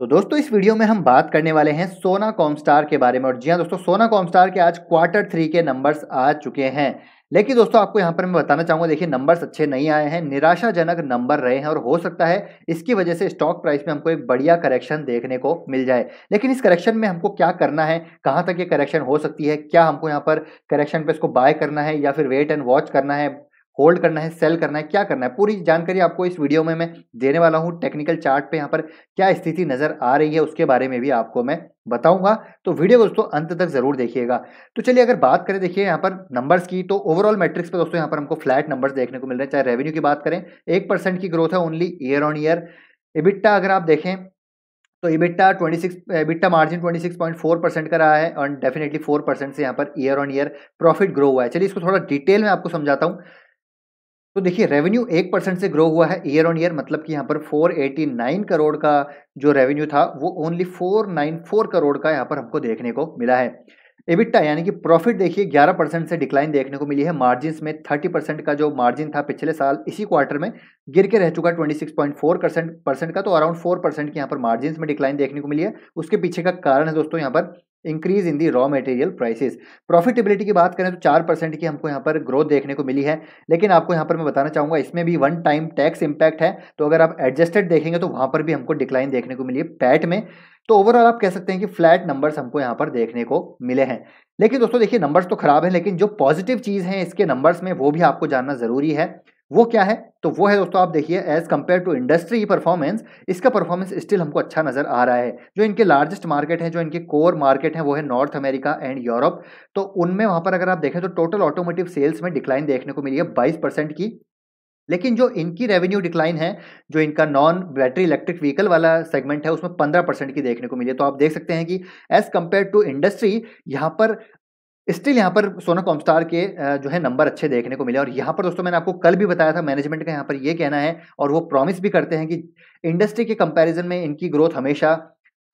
तो दोस्तों इस वीडियो में हम बात करने वाले हैं सोना कॉमस्टार के बारे में और जी हाँ दोस्तों सोना कॉमस्टार के आज क्वार्टर थ्री के नंबर्स आ चुके हैं लेकिन दोस्तों आपको यहाँ पर मैं बताना चाहूँगा देखिए नंबर्स अच्छे नहीं आए हैं निराशाजनक नंबर रहे हैं और हो सकता है इसकी वजह से स्टॉक प्राइस में हमको एक बढ़िया करेक्शन देखने को मिल जाए लेकिन इस करेक्शन में हमको क्या करना है कहाँ तक ये करेक्शन हो सकती है क्या हमको यहाँ पर करेक्शन पे इसको बाय करना है या फिर वेट एंड वॉच करना है होल्ड करना है सेल करना है क्या करना है पूरी जानकारी आपको इस वीडियो में मैं देने वाला हूँ टेक्निकल चार्ट पे यहाँ पर क्या स्थिति नज़र आ रही है उसके बारे में भी आपको मैं बताऊंगा तो वीडियो दोस्तों अंत तक जरूर देखिएगा तो चलिए अगर बात करें देखिए यहाँ पर नंबर्स की तो ओवरऑल मैट्रिक्स पर दोस्तों यहाँ पर हमको फ्लैट नंबर्स देखने को मिल रहे हैं चाहे रेवेन्यू की बात करें एक परसेंट की ग्रोथ है only year on year EBITDA अगर आप देखें तो इबिट्टा 26 इबिट्टा मार्जिन 26.4 परसेंट का रहा है और डेफिनेटली 4 परसेंट से यहाँ पर year on year profit grow हुआ है चलिए इसको थोड़ा डिटेल में आपको समझाता हूँ तो देखिए रेवेन्यू एक परसेंट से ग्रो हुआ है ईयर ऑन ईयर मतलब कि यहाँ पर 489 करोड़ का जो रेवेन्यू था वो ओनली 494 करोड़ का यहाँ पर हमको देखने को मिला है एबिट्टा यानी कि प्रॉफिट देखिए 11 परसेंट से डिक्लाइन देखने को मिली है मार्जिन में 30 परसेंट का जो मार्जिन था पिछले साल इसी क्वार्टर में गिर के रह चुका फोर परसेंट परसेंट का तो अराउंड फोर परसेंट की यहाँ पर मार्जिन में डिक्लाइन देखने को मिली है उसके पीछे का कारण है दोस्तों यहाँ पर increase in the raw material prices profitability की बात करें तो चार परसेंट की हमको यहाँ पर ग्रोथ देखने को मिली है लेकिन आपको यहाँ पर मैं बताना चाहूँगा इसमें भी वन टाइम टैक्स इंपैक्ट है तो अगर आप एडजस्टेड देखेंगे तो वहाँ पर भी हमको डिक्लाइन देखने को मिली है पैट में तो ओवरऑल आप कह सकते हैं कि फ्लैट नंबर्स हमको यहाँ पर देखने को मिले हैं लेकिन दोस्तों देखिए नंबर्स तो खराब हैं लेकिन जो पॉजिटिव चीज़ हैं इसके नंबर्स में वो भी आपको जानना ज़रूरी है वो क्या है तो वो है दोस्तों आप देखिए as compared to industry performance इसका परफॉर्मेंस स्टिल हमको अच्छा नजर आ रहा है जो इनके लार्जेस्ट मार्केट है जो इनके कोर मार्केट हैं वो है नॉर्थ अमेरिका एंड यूरोप तो उनमें वहां पर अगर आप देखें तो टोटल ऑटोमोटिव सेल्स में डिक्लाइन देखने को मिली है बाईस परसेंट की लेकिन जो इनकी रेवेन्यू डिक्लाइन है जो इनका नॉन बैटरी इलेक्ट्रिक व्हीकल वाला सेगमेंट है उसमें पंद्रह परसेंट की देखने को मिली है तो आप देख सकते हैं कि एज कंपेयर टू इंडस्ट्री यहाँ पर स्टिल यहाँ पर सोना कॉमस्टार के जो है नंबर अच्छे देखने को मिले और यहाँ पर दोस्तों मैंने आपको कल भी बताया था मैनेजमेंट का यहाँ पर ये कहना है और वो प्रॉमिस भी करते हैं कि इंडस्ट्री के कंपैरिजन में इनकी ग्रोथ हमेशा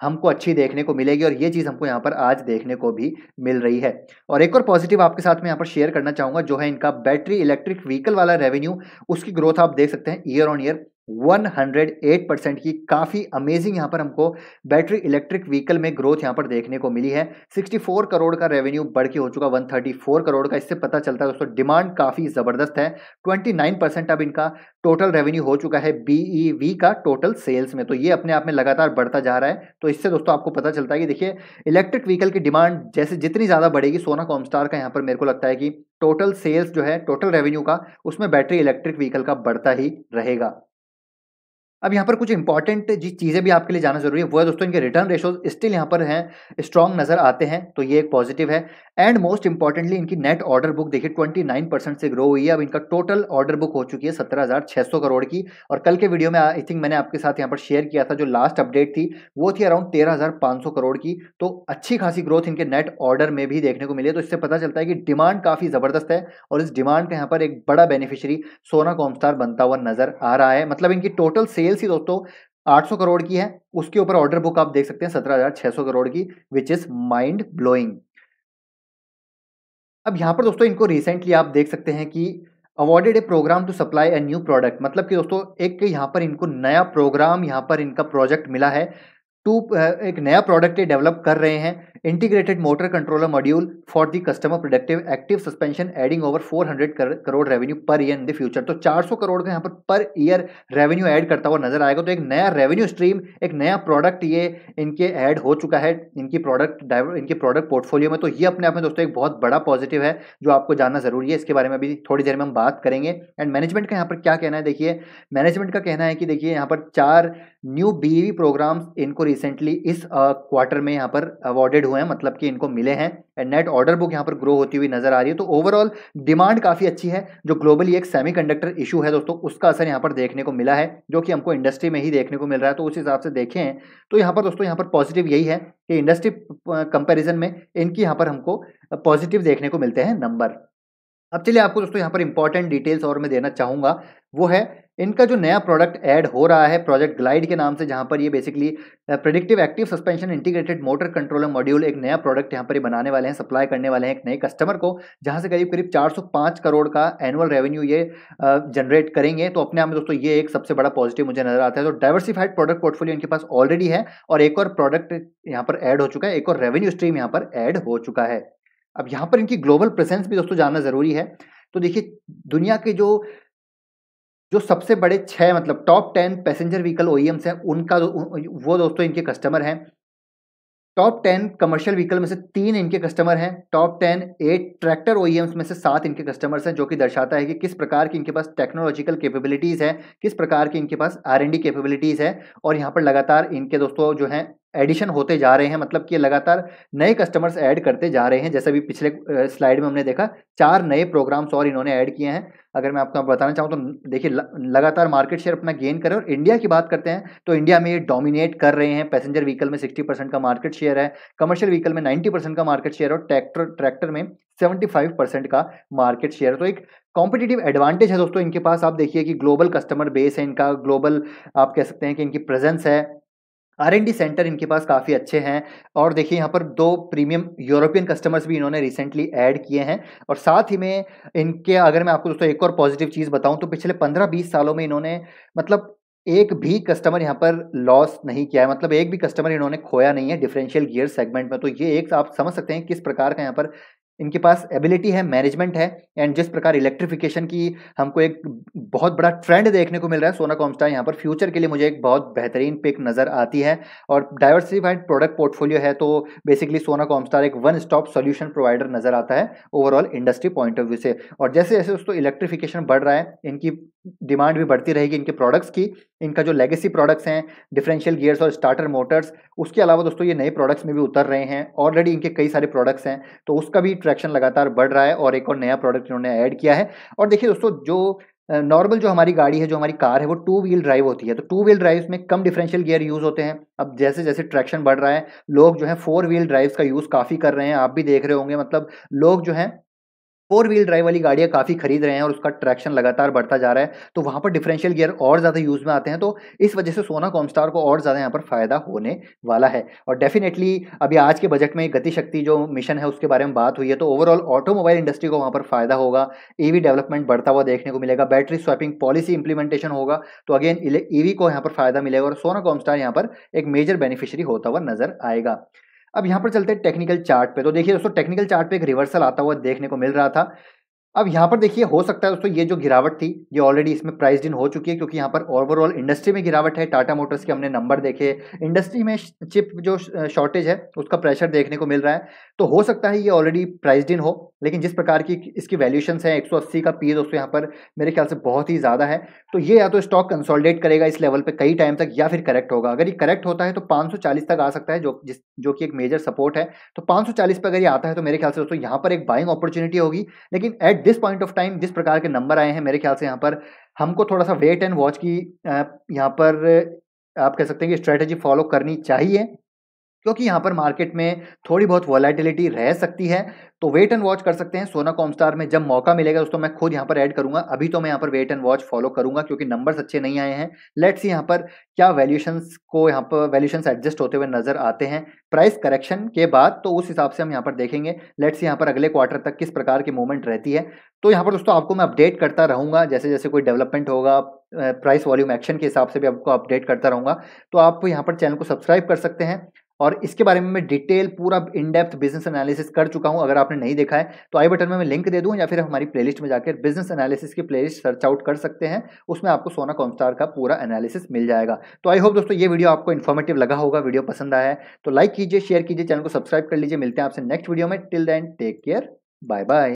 हमको अच्छी देखने को मिलेगी और ये चीज़ हमको यहाँ पर आज देखने को भी मिल रही है और एक और पॉजिटिव आपके साथ में यहाँ पर शेयर करना चाहूँगा जो है इनका बैटरी इलेक्ट्रिक व्हीकल वाला रेवेन्यू उसकी ग्रोथ आप देख सकते हैं ईयर ऑन ईयर 108 परसेंट की काफ़ी अमेजिंग यहाँ पर हमको बैटरी इलेक्ट्रिक व्हीकल में ग्रोथ यहाँ पर देखने को मिली है 64 करोड़ का रेवेन्यू बढ़ के हो चुका 134 करोड़ का इससे पता चलता है दोस्तों डिमांड काफ़ी ज़बरदस्त है 29 परसेंट अब इनका टोटल रेवेन्यू हो चुका है बीईवी e का टोटल सेल्स में तो ये अपने आप में लगातार बढ़ता जा रहा है तो इससे दोस्तों आपको पता चलता है कि देखिए इलेक्ट्रिक व्हीकल की डिमांड जैसे जितनी ज़्यादा बढ़ेगी सोना कॉमस्टार का यहाँ पर मेरे को लगता है कि टोटल सेल्स जो है टोटल रेवेन्यू का उसमें बैटरी इलेक्ट्रिक व्हीकल का बढ़ता ही रहेगा अब यहाँ पर कुछ इंपॉर्टेंट जिस चीज़ें भी आपके लिए जाना जरूरी है वो है दोस्तों इनके रिटर्न रेशोज स्टिल यहाँ पर हैं स्ट्रॉन्ग नजर आते हैं तो ये एक पॉजिटिव है एंड मोस्ट इंपॉर्टेंटली इनकी नेट ऑर्डर बुक देखिए 29 परसेंट से ग्रो हुई है अब इनका टोटल ऑर्डर बुक हो चुकी है सौ करोड़ की और कल के वीडियो में आई थिंक मैंने आपके साथ यहाँ पर शेयर किया था जो लास्ट अपडेट थी वो थी अराउंड सौ करोड़ की तो अच्छी खासी ग्रोथ इनके नेट ऑर्डर में भी देखने को मिली तो इससे पता चलता है कि डिमांड काफ़ी ज़बरदस्त है और इस डिमांड का यहाँ पर एक बड़ा बेनिफिशरी सोना कॉमस्टार बनता हुआ नजर आ रहा है मतलब इनकी टोटल सेल सेल्स ही दोस्तों 800 करोड़ की है उसके ऊपर ऑर्डर बुक आप देख सकते हैं 17,600 करोड़ की विच इज माइंड ब्लोइंग अब यहां पर दोस्तों इनको रिसेंटली आप देख सकते हैं कि awarded a program to supply a new product मतलब कि दोस्तों एक यहां पर इनको नया प्रोग्राम यहां पर इनका प्रोजेक्ट मिला है टू एक नया प्रोडक्ट ये डेवलप कर रहे हैं integrated motor controller module for the customer productive active suspension adding over 400 crore revenue per year in the future तो 400 करोड़ का यहाँ पर पर ईयर रेवेन्यू ऐड करता हुआ नजर आएगा तो एक नया रेवेन्यू स्ट्रीम एक नया प्रोडक्ट ये इनके ऐड हो चुका है इनकी प्रोडक्ट इनके प्रोडक्ट पोर्टफोलियो में तो ये अपने आप में दोस्तों एक बहुत बड़ा पॉजिटिव है जो आपको जानना जरूरी है इसके बारे में भी थोड़ी देर में हम बात करेंगे एंड मैनेजमेंट का यहाँ पर क्या कहना है देखिए मैनेजमेंट का कहना है कि देखिए यहाँ पर चार न्यू बी प्रोग्राम्स इनको रिसेंटली इस क्वार्टर में यहाँ पर अवार्डेड हुए हैं मतलब कि इनको मिले हैं एंड नेट ऑर्डर बुक यहाँ पर ग्रो होती हुई नजर आ रही है तो ओवरऑल डिमांड काफ़ी अच्छी है जो ग्लोबली एक सेमी कंडक्टर इशू है दोस्तों उसका असर यहाँ पर देखने को मिला है जो कि हमको इंडस्ट्री में ही देखने को मिल रहा है तो उस हिसाब से देखें तो यहाँ पर दोस्तों यहाँ पर पॉजिटिव यही है कि इंडस्ट्री कंपेरिजन में इनकी यहाँ पर हमको पॉजिटिव देखने को मिलते हैं नंबर अब चलिए आपको दोस्तों यहाँ पर इंपॉर्टेंट डिटेल्स और मैं देना चाहूँगा वो है इनका जो नया प्रोडक्ट ऐड हो रहा है प्रोजेक्ट ग्लाइड के नाम से जहाँ पर ये basically predictive active suspension integrated motor controller module एक नया प्रोडक्ट यहाँ पर ये बनाने वाले हैं सप्लाई करने वाले हैं एक नए कस्टमर को जहाँ से करीब करीब 405 करोड़ का एनुअल रेवेन्यू ये जनरेट करेंगे तो अपने आप में दोस्तों ये एक सबसे बड़ा पॉजिटिव मुझे नजर आता है तो डाइवर्सिफाइड प्रोडक्ट पोर्टफोलियो इनके पास ऑलरेडी है और एक और प्रोडक्ट यहाँ पर ऐड हो चुका है एक और रेवेन्यू स्ट्रीम यहाँ पर ऐड हो चुका है अब यहाँ पर इनकी ग्लोबल प्रेजेंस भी दोस्तों जानना जरूरी है तो देखिए दुनिया के जो जो सबसे बड़े छः मतलब टॉप टेन पैसेंजर व्हीकल ओ हैं उनका वो दोस्तों इनके कस्टमर हैं टॉप टेन कमर्शियल व्हीकल में से तीन इनके कस्टमर हैं टॉप टेन एट ट्रैक्टर ओ में से सात इनके कस्टमर्स हैं जो कि दर्शाता है कि किस प्रकार की इनके पास टेक्नोलॉजिकल कैपेबिलिटीज़ है किस प्रकार की इनके पास आर एन डी है और यहाँ पर लगातार इनके दोस्तों जो हैं एडिशन होते जा रहे हैं मतलब कि लगातार नए कस्टमर्स ऐड करते जा रहे हैं जैसे भी पिछले स्लाइड में हमने देखा चार नए प्रोग्राम्स और इन्होंने ऐड किए हैं अगर मैं आपको बताना चाहूँ तो देखिए लगातार मार्केट शेयर अपना गेन करें और इंडिया की बात करते हैं तो इंडिया में ये डोमिनेट कर रहे हैं पैसेंजर व्हीकल में सिक्सटी परसेंट का मार्केट शेयर है कमर्शियल व्हीकल में नाइन्टी परसेंट का मार्केट शेयर और ट्रैक्टर ट्रैक्टर में फाइव परसेंट का मार्केट शेयर तो एक कॉम्पिटेटिव एडवांटेज है दोस्तों इनके पास आप देखिए कि ग्लोबल कस्टमर बेस है इनका ग्लोबल आप कह सकते हैं कि इनकी प्रेजेंस है आर एन डी सेंटर इनके पास काफ़ी अच्छे हैं और देखिए यहाँ पर दो प्रीमियम यूरोपियन कस्टमर्स भी इन्होंने रिसेंटली ऐड किए हैं और साथ ही में इनके अगर मैं आपको दोस्तों एक और पॉजिटिव चीज़ बताऊँ तो पिछले पंद्रह बीस सालों में इन्होंने मतलब एक भी कस्टमर यहाँ पर लॉस नहीं किया है मतलब एक भी कस्टमर इन्होंने खोया नहीं है डिफरेंशियल गियर सेगमेंट में तो ये एक आप समझ सकते हैं किस प्रकार का यहाँ पर इनके पास एबिलिटी है मैनेजमेंट है एंड जिस प्रकार इलेक्ट्रिफिकेशन की हमको एक बहुत बड़ा ट्रेंड देखने को मिल रहा है सोना कॉम्स्टा यहाँ पर फ्यूचर के लिए मुझे एक बहुत बेहतरीन पिक नज़र आती है और डाइवर्सिफाइड प्रोडक्ट पोर्टफोलियो है तो बेसिकली सोना कॉम्स्टार एक वन स्टॉप सोल्यूशन प्रोवाइडर नज़र आता है overall industry point of view से और जैसे जैसे दोस्तों इलेक्ट्रिफिकेशन बढ़ रहा है इनकी डिमांड भी बढ़ती रहेगी इनके प्रोडक्ट्स की इनका जो लेगेसी प्रोडक्ट्स हैं डिफरेंशियल गियर्स और स्टार्टर मोटर्स उसके अलावा दोस्तों ये नए प्रोडक्ट्स में भी उतर रहे हैं ऑलरेडी इनके कई सारे प्रोडक्ट्स हैं तो उसका भी ट्रैक्शन लगातार बढ़ रहा है और एक और नया प्रोडक्ट इन्होंने ऐड किया है और देखिए दोस्तों जो नॉर्मल जो हमारी गाड़ी है जो हमारी कार है वो टू व्हील ड्राइव होती है तो टू व्हील ड्राइव्स में कम डिफरेंशियल गियर यूज़ होते हैं अब जैसे जैसे ट्रैक्शन बढ़ रहा है लोग जो है फोर व्हील ड्राइव्स का यूज़ काफ़ी कर रहे हैं आप भी देख रहे होंगे मतलब लोग जो है फोर व्हील ड्राइव वाली गाड़ियाँ काफ़ी खरीद रहे हैं और उसका ट्रैक्शन लगातार बढ़ता जा रहा है तो वहाँ पर डिफरेंशियल गियर और ज़्यादा यूज़ में आते हैं तो इस वजह से सोना कॉमस्टार को और ज़्यादा यहाँ पर फ़ायदा होने वाला है और डेफिनेटली अभी आज के बजट में गतिशक्ति जो मिशन है उसके बारे में बात हुई है तो ओवरऑल ऑटोमोबाइल इंडस्ट्री को वहाँ पर फ़ायदा होगा ईवी e डेवलपमेंट बढ़ता हुआ देखने को मिलेगा बैटरी स्वैपिंग पॉलिसी इंप्लीमेंटेशन होगा तो अगेन ईवी e को यहाँ पर फ़ायदा मिलेगा और सोना कॉमस्टार यहाँ पर एक मेजर बेनिफिशरी होता हुआ नजर आएगा अब यहाँ पर चलते हैं टेक्निकल चार्ट पे तो देखिए दोस्तों टेक्निकल चार्ट पे एक रिवर्सल आता हुआ देखने को मिल रहा था अब यहाँ पर देखिए हो सकता है दोस्तों ये जो गिरावट थी ये ऑलरेडी इसमें प्राइस इन हो चुकी है क्योंकि यहाँ पर ओवरऑल इंडस्ट्री में गिरावट है टाटा मोटर्स के हमने नंबर देखे इंडस्ट्री में चिप जो शॉर्टेज है उसका प्रेशर देखने को मिल रहा है तो हो सकता है ये ऑलरेडी प्राइस इन हो लेकिन जिस प्रकार की इसकी वैल्यूशन है एक का पी दोस्तों यहाँ पर मेरे ख्याल से बहुत ही ज़्यादा है तो ये या तो स्टॉक कंसोलिडेट करेगा इस लेवल पर कई टाइम तक या फिर करेक्ट होगा अगर ये करेक्ट होता है तो पाँच तक आ सकता है जो जिस जो कि एक मेजर सपोर्ट है तो पाँच पर अगर ये आता है तो मेरे ख्याल से दोस्तों यहाँ पर एक बाइंग अपॉर्चुनिटी होगी लेकिन at this point of time जिस प्रकार के नंबर आए हैं मेरे ख्याल से यहाँ पर हमको थोड़ा सा वेट एंड वॉच की यहाँ पर आप कह सकते हैं कि स्ट्रैटेजी फॉलो करनी चाहिए क्योंकि यहाँ पर मार्केट में थोड़ी बहुत वॉलाटिलिटी रह सकती है तो वेट एंड वॉच कर सकते हैं सोना कॉमस्टार में जब मौका मिलेगा दोस्तों मैं खुद यहाँ पर ऐड करूंगा अभी तो मैं यहाँ पर वेट एंड वॉच फॉलो करूंगा क्योंकि नंबर्स अच्छे नहीं आए हैं लेट्स यहाँ पर क्या वैल्यूशन को यहाँ पर वैल्यूशन एडजस्ट होते हुए नजर आते हैं प्राइस करेक्शन के बाद तो उस हिसाब से हम यहाँ पर देखेंगे लेट्स यहाँ पर अगले क्वार्टर तक किस प्रकार की मूवमेंट रहती है तो यहाँ पर दोस्तों आपको मैं अपडेट करता रहूँगा जैसे जैसे कोई डेवलपमेंट होगा प्राइस वॉल्यूम एक्शन के हिसाब से भी आपको अपडेट करता रहूँगा तो आप यहाँ पर चैनल को सब्सक्राइब कर सकते हैं और इसके बारे में मैं डिटेल पूरा इन डेप्थ बिजनेस एनालिसिस कर चुका हूं अगर आपने नहीं देखा है तो आई बटन में मैं लिंक दे दूं या फिर हमारी प्लेलिस्ट में जाकर बिजनेस एनालिसिस की प्लेलिस्ट सर्च आउट कर सकते हैं उसमें आपको सोना कॉमस्टार का पूरा एनालिसिस मिल जाएगा तो आई होप दोस्तों ये वीडियो आपको इन्फॉर्मेटिव लगा होगा वीडियो पसंद आया है तो लाइक कीजिए शेयर कीजिए चैनल को सब्सक्राइब कर लीजिए मिलते हैं आपसे नेक्स्ट वीडियो में till then take care bye bye